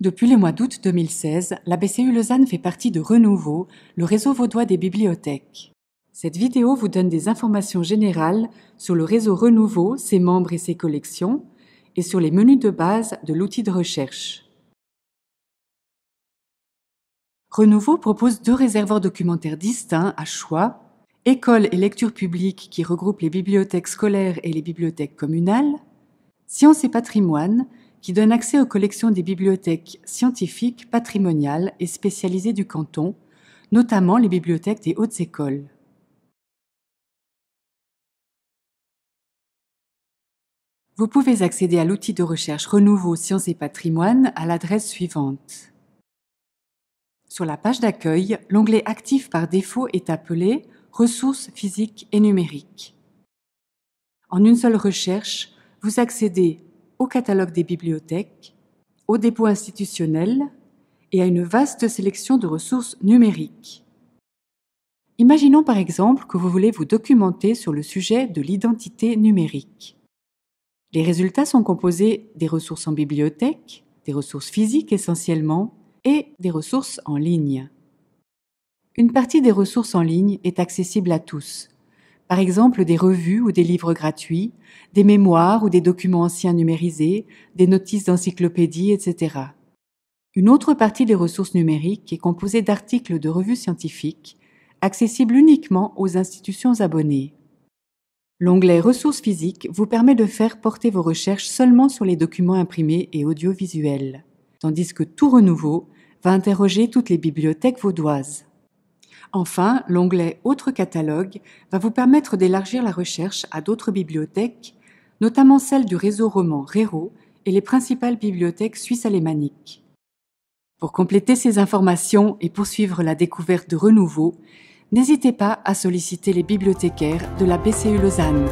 Depuis le mois d'août 2016, la BCU Lausanne fait partie de Renouveau, le réseau vaudois des bibliothèques. Cette vidéo vous donne des informations générales sur le réseau Renouveau, ses membres et ses collections, et sur les menus de base de l'outil de recherche. Renouveau propose deux réservoirs documentaires distincts à choix, École et lecture publique qui regroupe les bibliothèques scolaires et les bibliothèques communales, Sciences et patrimoine qui donne accès aux collections des bibliothèques scientifiques, patrimoniales et spécialisées du canton, notamment les bibliothèques des hautes écoles. Vous pouvez accéder à l'outil de recherche Renouveau Sciences et Patrimoine à l'adresse suivante. Sur la page d'accueil, l'onglet Actif par défaut est appelé Ressources physiques et numériques. En une seule recherche, vous accédez au catalogue des bibliothèques, au dépôt institutionnel et à une vaste sélection de ressources numériques. Imaginons par exemple que vous voulez vous documenter sur le sujet de l'identité numérique. Les résultats sont composés des ressources en bibliothèque, des ressources physiques essentiellement, et des ressources en ligne. Une partie des ressources en ligne est accessible à tous, par exemple des revues ou des livres gratuits, des mémoires ou des documents anciens numérisés, des notices d'encyclopédie, etc. Une autre partie des ressources numériques est composée d'articles de revues scientifiques, accessibles uniquement aux institutions abonnées. L'onglet Ressources physiques vous permet de faire porter vos recherches seulement sur les documents imprimés et audiovisuels, tandis que tout renouveau va interroger toutes les bibliothèques vaudoises. Enfin, l'onglet Autres catalogues va vous permettre d'élargir la recherche à d'autres bibliothèques, notamment celles du réseau roman RERO et les principales bibliothèques suisses alémaniques. Pour compléter ces informations et poursuivre la découverte de renouveau, n'hésitez pas à solliciter les bibliothécaires de la BCU e Lausanne.